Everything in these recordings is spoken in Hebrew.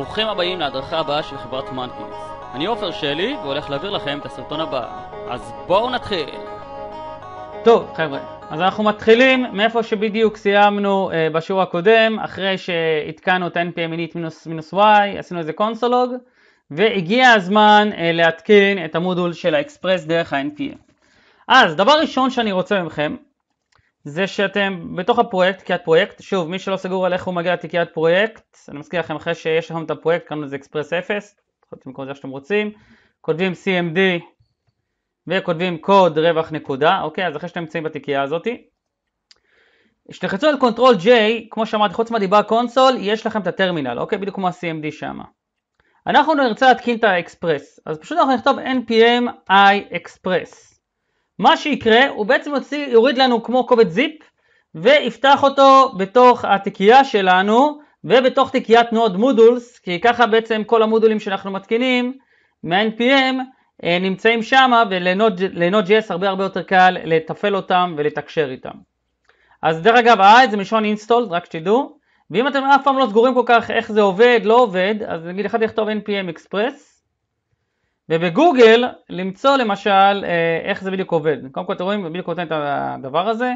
ברוכים הבאים להדרכה הבאה של חברת מנקינס. אני עופר שלי, והולך להעביר לכם את הסרטון הבא. אז בואו נתחיל! טוב, חבר'ה, אז אנחנו מתחילים מאיפה שבדיוק סיימנו אה, בשיעור הקודם, אחרי שעדכנו את NPM מינית מינוס, מינוס Y, עשינו איזה קונסולוג, והגיע הזמן אה, להתקין את המודול של האקספרס דרך ה-NPM. אז דבר ראשון שאני רוצה מכם, זה שאתם בתוך הפרויקט, תיקיית פרויקט, שוב מי שלא סגור על איך הוא מגיע לתיקיית פרויקט, אני מזכיר לכם אחרי שיש לכם את הפרויקט, קראנו לזה אקספרס 0, יכולים לקרוא זה שאתם רוצים, כותבים CMD וכותבים קוד רווח נקודה, אוקיי, אז אחרי שאתם נמצאים בתיקייה הזאתי, כשתלחצו על קונטרול J, כמו שאמרתי, חוץ מהדיבה קונסול, יש לכם את הטרמינל, אוקיי? בדיוק כמו ה-CMD שם. אנחנו נרצה להתקין את האקספרס, אז פשוט אנחנו נכתוב npm i express. מה שיקרה, הוא בעצם יוציא, יוריד לנו כמו קובץ זיפ, ויפתח אותו בתוך התיקייה שלנו, ובתוך תיקיית נוד מודולס, כי ככה בעצם כל המודולים שאנחנו מתקינים, מה-NPM, אה, נמצאים שם, ולנוד.js הרבה הרבה יותר קל לתפעל אותם ולתקשר איתם. אז דרך אגב, ה-i אה, זה מלשון install, רק שתדעו, ואם אתם אף פעם לא סגורים כל כך איך זה עובד, לא עובד, אז נגיד אחד יכתוב npm express, ובגוגל למצוא למשל אה, איך זה בדיוק עובד. קודם כל אתם רואים, בדיוק נותן את הדבר הזה.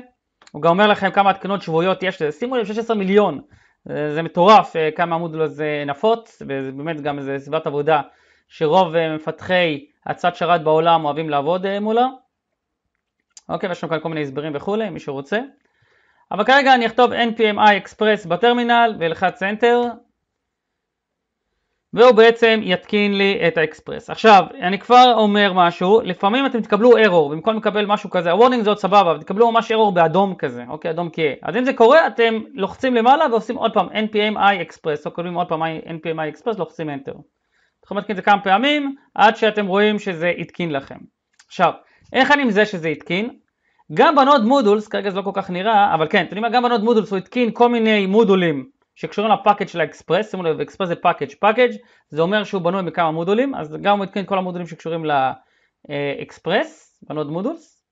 הוא גם אומר לכם כמה התקנות שבועיות יש לזה. שימו לב, 16 מיליון. זה מטורף אה, כמה עמוד לזה לא- נפוץ, וזה באמת גם איזה סביבת עבודה שרוב אה, מפתחי הצד שרת בעולם אוהבים לעבוד מולה. אוקיי, ויש לנו כאן כל מיני הסברים וכולי, מי שרוצה. אבל כרגע אני אכתוב NPMI Express בטרמינל ולחץ Enter, והוא בעצם יתקין לי את האקספרס. עכשיו, אני כבר אומר משהו, לפעמים אתם תקבלו ארור, במקום לקבל משהו כזה, הוורדינג זה עוד סבבה, אבל תקבלו ממש ארור באדום כזה, אוקיי, אדום כהה. אז אם זה קורה, אתם לוחצים למעלה ועושים עוד פעם NPMI Express, או כותבים עוד פעם NPMI Express, לוחצים Enter. אתם מתקין את זה כמה פעמים, עד שאתם רואים שזה התקין לכם. עכשיו, איך אני עם זה שזה התקין? גם בנוד מודולס, כרגע זה לא כל כך נראה, אבל כן, אתם יודעים מה, גם בנוד מודולס הוא התקין כל מיני מודולים שקשורים לפאקג' של האקספרס, שימו לב, אקספרס זה פאקג', פאקג' זה אומר שהוא בנוי מכמה מודולים, אז גם הוא מתקן כל המודולים שקשורים לאקספרס, בנות מודולס,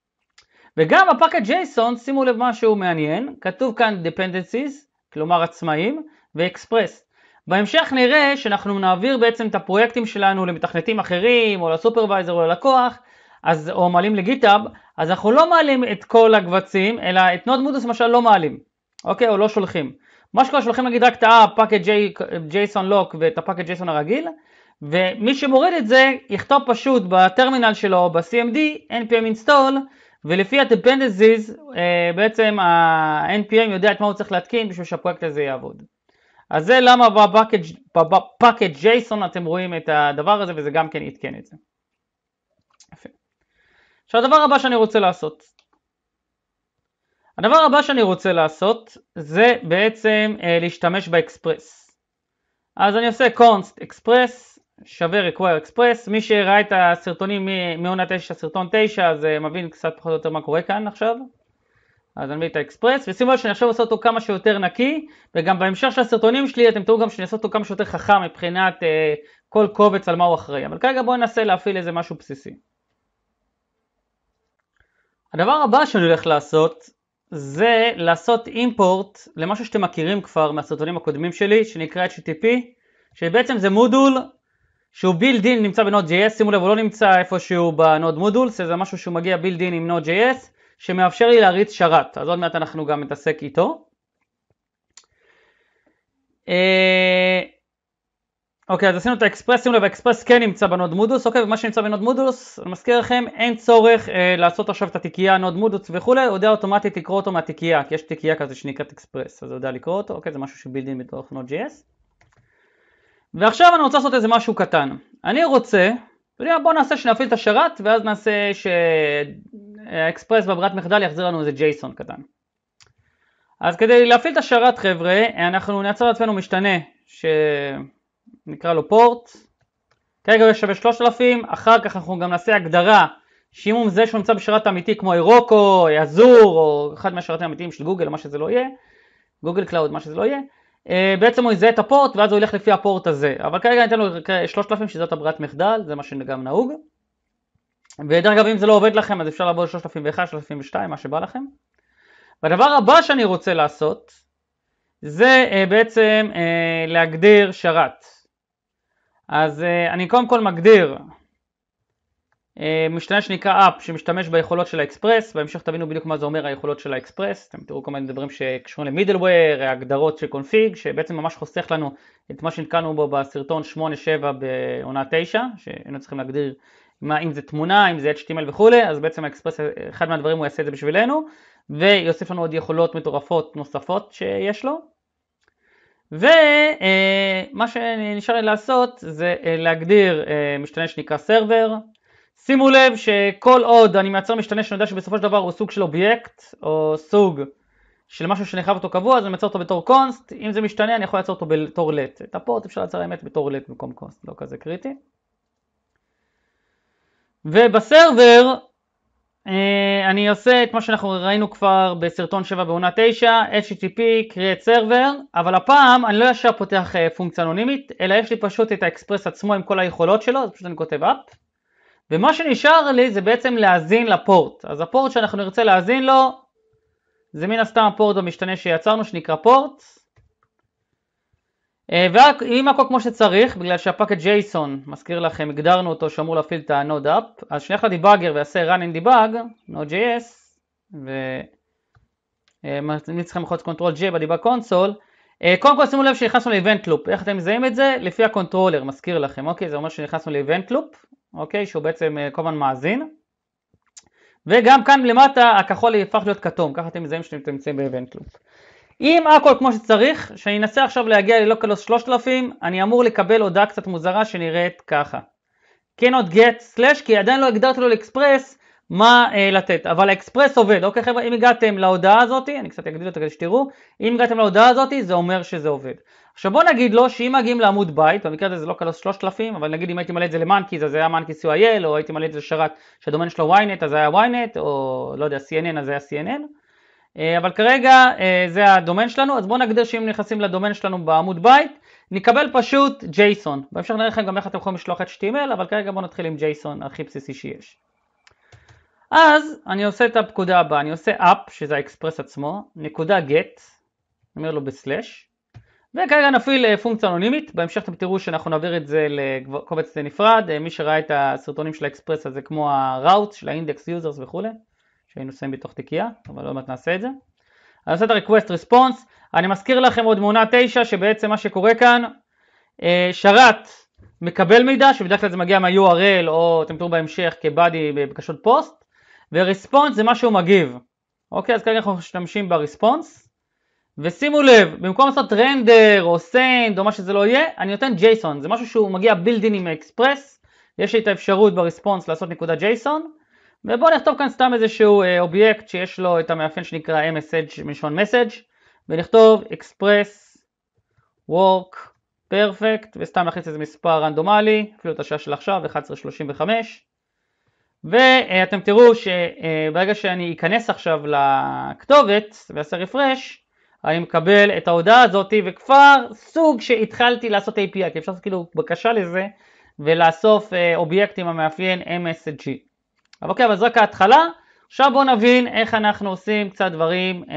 וגם בפאקג' ג'ייסון, שימו לב משהו מעניין, כתוב כאן dependencies, כלומר עצמאים, ואקספרס. בהמשך נראה שאנחנו נעביר בעצם את הפרויקטים שלנו למתכנתים אחרים, או לסופרוויזר, או ללקוח, אז, או מעלים לגיטאב, אז אנחנו לא מעלים את כל הקבצים, אלא את נוד מודוס למשל לא מעלים, אוקיי? או לא שולחים. מה שקורה שהולכים להגיד רק את הפאקד ג'ייסון לוק ואת הפאקד ג'ייסון הרגיל, ומי שמוריד את זה יכתוב פשוט בטרמינל שלו, ב-CMD, npm install, ולפי ה-dependencies אה, בעצם ה-npm יודע את מה הוא צריך להתקין בשביל שהפרויקט הזה יעבוד. אז זה למה בפאקד ג'ייסון אתם רואים את הדבר הזה וזה גם כן עדכן את זה. עכשיו הדבר הבא שאני רוצה לעשות, הדבר הבא שאני רוצה לעשות זה בעצם uh, להשתמש באקספרס. אז אני עושה const express שווה require express, מי שראה את הסרטונים מעונה 9, סרטון 9, אז uh, מבין קצת פחות או יותר מה קורה כאן עכשיו. אז אני מביא את האקספרס, ושימו לב שאני עכשיו עושה אותו כמה שיותר נקי, וגם בהמשך של הסרטונים שלי אתם תראו גם שאני עושה אותו כמה שיותר חכם מבחינת uh, כל קובץ על מה הוא אחראי, אבל כרגע בואו ננסה להפעיל איזה משהו בסיסי. הדבר הבא שאני הולך לעשות זה לעשות אימפורט למשהו שאתם מכירים כבר מהסרטונים הקודמים שלי, שנקרא HTTP, שבעצם זה מודול שהוא בילד אין נמצא בנוד.js, שימו לב הוא לא נמצא איפשהו בנוד מודולס, זה משהו שהוא מגיע בילד אין עם נוד.js, שמאפשר לי להריץ שרת, אז עוד מעט אנחנו גם נתעסק איתו. Uh, אוקיי, אז עשינו את האקספרס, שימו לב, האקספרס כן נמצא בנוד מודוס, אוקיי, ומה שנמצא בנוד מודוס, אני מזכיר לכם, אין צורך אה, לעשות עכשיו את התיקייה נוד מודוס וכולי, הוא יודע אוטומטית לקרוא אותו מהתיקייה, כי יש תיקייה כזה שנקראת אקספרס, אז הוא יודע לקרוא אותו, אוקיי, זה משהו שבילדים בתוך נוד GS. ועכשיו אני רוצה לעשות איזה משהו קטן. אני רוצה, אתה יודע, בוא נעשה שנפעיל את השרת, ואז נעשה שהאקספרס בברירת מחדל יחזיר לנו איזה ג'ייסון קטן. אז כדי להפעיל את השרת, חבר'ה, אנחנו נעצר לעצמנו משתנה, ש... נקרא לו פורט, כרגע הוא שווה 3,000, אחר כך אנחנו גם נעשה הגדרה שאם הוא זה שנמצא בשרת אמיתי כמו אירוקו, יזור או אחד מהשרתים האמיתיים של גוגל או מה שזה לא יהיה, גוגל קלאוד מה שזה לא יהיה, אה, בעצם הוא יזהה את הפורט ואז הוא ילך לפי הפורט הזה, אבל כרגע ניתן לו 3,000 שזאת הברירת מחדל, זה מה שגם נהוג. ודרך אגב אם זה לא עובד לכם אז אפשר לעבוד 3,001, 3,002, מה שבא לכם. והדבר הבא שאני רוצה לעשות זה אה, בעצם אה, להגדיר שרת. אז אה, אני קודם כל מגדיר אה, משתנה שנקרא אפ שמשתמש ביכולות של האקספרס, בהמשך תבינו בדיוק מה זה אומר היכולות של האקספרס, אתם תראו כל מיני דברים שקשורים למידלוויר, הגדרות של קונפיג, שבעצם ממש חוסך לנו את מה שנתקענו בו בסרטון 8-7 בעונה 9, שהיינו צריכים להגדיר מה, אם זה תמונה, אם זה HTML וכולי, אז בעצם האקספרס, אחד מהדברים הוא יעשה את זה בשבילנו, ויוסיף לנו עוד יכולות מטורפות נוספות שיש לו. ומה אה, שנשאר לי לעשות זה אה, להגדיר אה, משתנה שנקרא סרבר. שימו לב שכל עוד אני מייצר משתנה שאני יודע שבסופו של דבר הוא סוג של אובייקט או סוג של משהו שאני חייב אותו קבוע, אז אני מייצר אותו בתור קונסט, אם זה משתנה אני יכול לייצר אותו בתור לט. את הפורט אפשר לייצר האמת בתור לט במקום קונסט, לא כזה קריטי. ובסרבר אה, אני עושה את מה שאנחנו ראינו כבר בסרטון 7 בעונה 9, HTTP, create server, אבל הפעם אני לא ישר פותח אה, פונקציה אנונימית, אלא יש לי פשוט את האקספרס עצמו עם כל היכולות שלו, אז פשוט אני כותב up, ומה שנשאר לי זה בעצם להאזין לפורט. אז הפורט שאנחנו נרצה להאזין לו, זה מן הסתם הפורט המשתנה שיצרנו שנקרא פורט, אה, ואם הכל כמו שצריך, בגלל שהפקט ג'ייסון, מזכיר לכם, הגדרנו אותו שאמור להפעיל את ה-Node up, אז שנלך לדיבאגר ויעשה run in debug, Node.js, ואני לכם לחוץ קונטרול J בדיבאג קונסול. אה, קודם כל שימו לב שנכנסנו ל-Event Loop, איך אתם מזהים את זה? לפי הקונטרולר, מזכיר לכם, אוקיי? זה אומר שנכנסנו ל-Event Loop, אוקיי? שהוא בעצם אה, כל הזמן מאזין. וגם כאן למטה הכחול הפך להיות כתום, ככה אתם מזהים שאתם נמצאים ב-Event Loop. אם הכל כמו שצריך, שאני אנסה עכשיו להגיע ללוקלוס 3000, אני אמור לקבל הודעה קצת מוזרה שנראית ככה. cannot get slash כי עדיין לא הגדרתי לו לאקספרס מה אה, לתת, אבל האקספרס עובד, אוקיי חבר'ה, אם הגעתם להודעה הזאת, אני קצת אגדיל אותה כדי שתראו, אם הגעתם להודעה הזאת, זה אומר שזה עובד. עכשיו בוא נגיד לו שאם מגיעים לעמוד בית, במקרה הזה זה לא קלוס 3000, אבל נגיד אם הייתי מלא את זה למאנקי, אז זה היה מאנקי co.il, או הייתי מלא את זה לשרת שהדומיין שלו ynet, אז זה היה ynet, או לא יודע, cnn, אז זה היה cnn. אה, אבל כרגע אה, זה הדומיין שלנו, אז בואו נגדיר שאם נכנסים לדומיין שלנו בעמוד בית, נקבל פשוט JSON. בהמשך נראה לכם גם איך אתם יכולים לשלוח את HTML, אבל כרגע בואו נתחיל עם JSON הכי בסיסי שיש. אז אני עושה את הפקודה הבאה, אני עושה up, שזה האקספרס עצמו, נקודה get, אומר לו בסלאש, וכרגע נפעיל אה, פונקציה אנונימית, בהמשך אתם תראו שאנחנו נעביר את זה לקובץ נפרד, מי שראה את הסרטונים של האקספרס הזה כמו הראוט של האינדקס יוזרס וכולי. שהיינו שמים בתוך תיקייה, אבל עוד מעט נעשה את זה. אני עושה את ה-request response, אני מזכיר לכם עוד תמונה 9 שבעצם מה שקורה כאן, אה, שרת מקבל מידע, שבדרך כלל זה מגיע מה-URL או אתם תראו בהמשך כ כבאדי בבקשות פוסט, ו-response זה מה שהוא מגיב. אוקיי, אז כרגע אנחנו משתמשים ב-response, ושימו לב, במקום לעשות רנדר או send או מה שזה לא יהיה, אני נותן JSON, זה משהו שהוא מגיע built-in עם אקספרס, יש לי את האפשרות ב-response לעשות נקודה JSON, ובואו נכתוב כאן סתם איזשהו אה, אובייקט שיש לו את המאפיין שנקרא msg מלשון message ונכתוב express work perfect וסתם נכניס איזה מספר רנדומלי אפילו את השעה של עכשיו 11:35 ואתם תראו שברגע אה, שאני אכנס עכשיו לכתובת ואעשה רפרש אני מקבל את ההודעה הזאת וכבר סוג שהתחלתי לעשות API כי אפשר לעשות כאילו בקשה לזה ולאסוף אה, אובייקט עם המאפיין msg אבל אוקיי, אבל זו רק ההתחלה. עכשיו בואו נבין איך אנחנו עושים קצת דברים אה,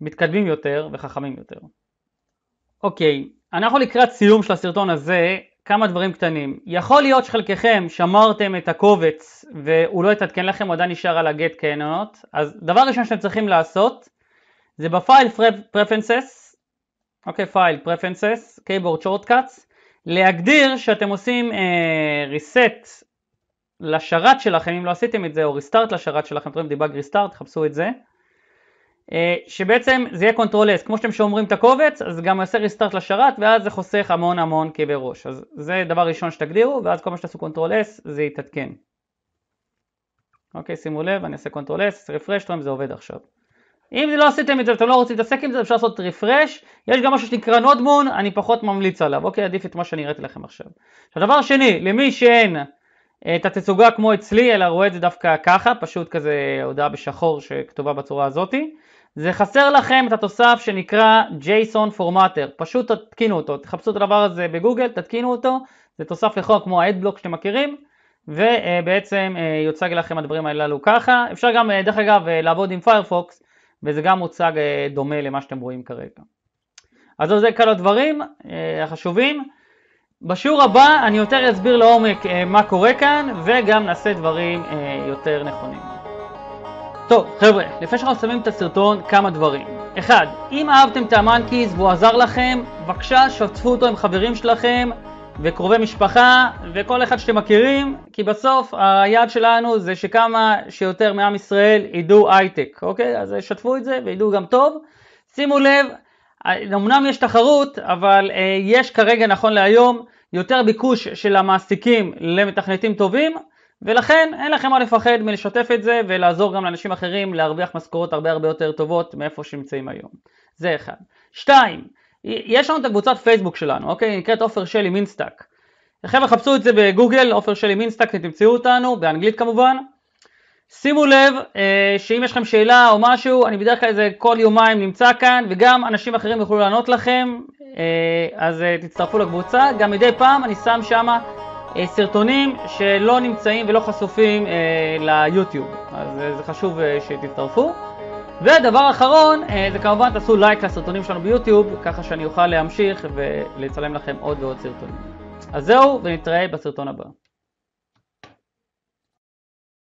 מתקדמים יותר וחכמים יותר. אוקיי, אנחנו לקראת סיום של הסרטון הזה, כמה דברים קטנים. יכול להיות שחלקכם שמרתם את הקובץ והוא לא יתעדכן לכם, הוא עדיין נשאר על הגט קנונות, אז דבר ראשון שאתם צריכים לעשות זה בפייל פרפנסס, אוקיי פייל פרפנסס, קייבורד שורטקאטס, להגדיר שאתם עושים אה, reset לשרת שלכם, אם לא עשיתם את זה, או ריסטארט לשרת שלכם, אתם יודעים, דיבאג ריסטארט, חפשו את זה, אה, שבעצם זה יהיה קונטרול S, כמו שאתם שומרים את הקובץ, אז גם עושה ריסטארט לשרת, ואז זה חוסך המון המון כאבי ראש. אז זה דבר ראשון שתגדירו, ואז כל מה שתעשו קונטרול S זה יתעדכן. אוקיי, שימו לב, אני אעשה קונטרול S, רפרש, תראה אם זה עובד עכשיו. אם לא עשיתם את זה ואתם לא רוצים להתעסק עם זה, אפשר לעשות רפרש. יש גם משהו שנקרא נודמון, אני פחות ממליץ עליו. אוקיי, עדיף את מה שאני הראיתי לכם עכשיו. עכשיו, דבר שני, למי שאין אה, את התצוגה כמו אצלי, אלא רואה את זה דווקא ככה, פשוט כזה הודעה בשחור שכתובה בצורה הזאתי. זה חסר לכם את התוסף שנקרא JSON Formatter, פשוט תתקינו אותו, תחפשו את הדבר הזה בגוגל, תתקינו אותו, זה תוסף לחוק כמו האדבלוק שאתם מכירים, ובעצם אה, יוצג לכם הדברים הללו ככה. אפשר גם, אה, דרך אגב, לעבוד עם פיירפוקס, וזה גם מוצג דומה למה שאתם רואים כרגע. אז זה כל הדברים החשובים. בשיעור הבא אני יותר אסביר לעומק אה, מה קורה כאן, וגם נעשה דברים אה, יותר נכונים. טוב, חבר'ה, לפני שאנחנו שמים את הסרטון, כמה דברים. אחד, אם אהבתם את המאנקיז והוא עזר לכם, בבקשה שתפו אותו עם חברים שלכם וקרובי משפחה וכל אחד שאתם מכירים, כי בסוף היעד שלנו זה שכמה שיותר מעם ישראל ידעו הייטק, אוקיי? אז שתפו את זה וידעו גם טוב. שימו לב, אמנם יש תחרות, אבל אה, יש כרגע, נכון להיום, יותר ביקוש של המעסיקים למתכנתים טובים, ולכן אין לכם מה לפחד מלשתף את זה ולעזור גם לאנשים אחרים להרוויח משכורות הרבה הרבה יותר טובות מאיפה שנמצאים היום. זה אחד. שתיים, יש לנו את הקבוצת פייסבוק שלנו, אוקיי? נקראת עופר שלי מינסטאק. חבר'ה חפשו את זה בגוגל, עופר שלי מינסטאק, תמצאו אותנו, באנגלית כמובן. שימו לב אה, שאם יש לכם שאלה או משהו, אני בדרך כלל איזה כל יומיים נמצא כאן, וגם אנשים אחרים יוכלו לענות לכם, אה, אז אה, תצטרפו לקבוצה. גם מדי פעם אני שם שמה סרטונים שלא נמצאים ולא חשופים ליוטיוב, אז זה חשוב שתצטרפו. ודבר אחרון, זה כמובן תעשו לייק לסרטונים שלנו ביוטיוב, ככה שאני אוכל להמשיך ולצלם לכם עוד ועוד סרטונים. אז זהו, ונתראה בסרטון הבא.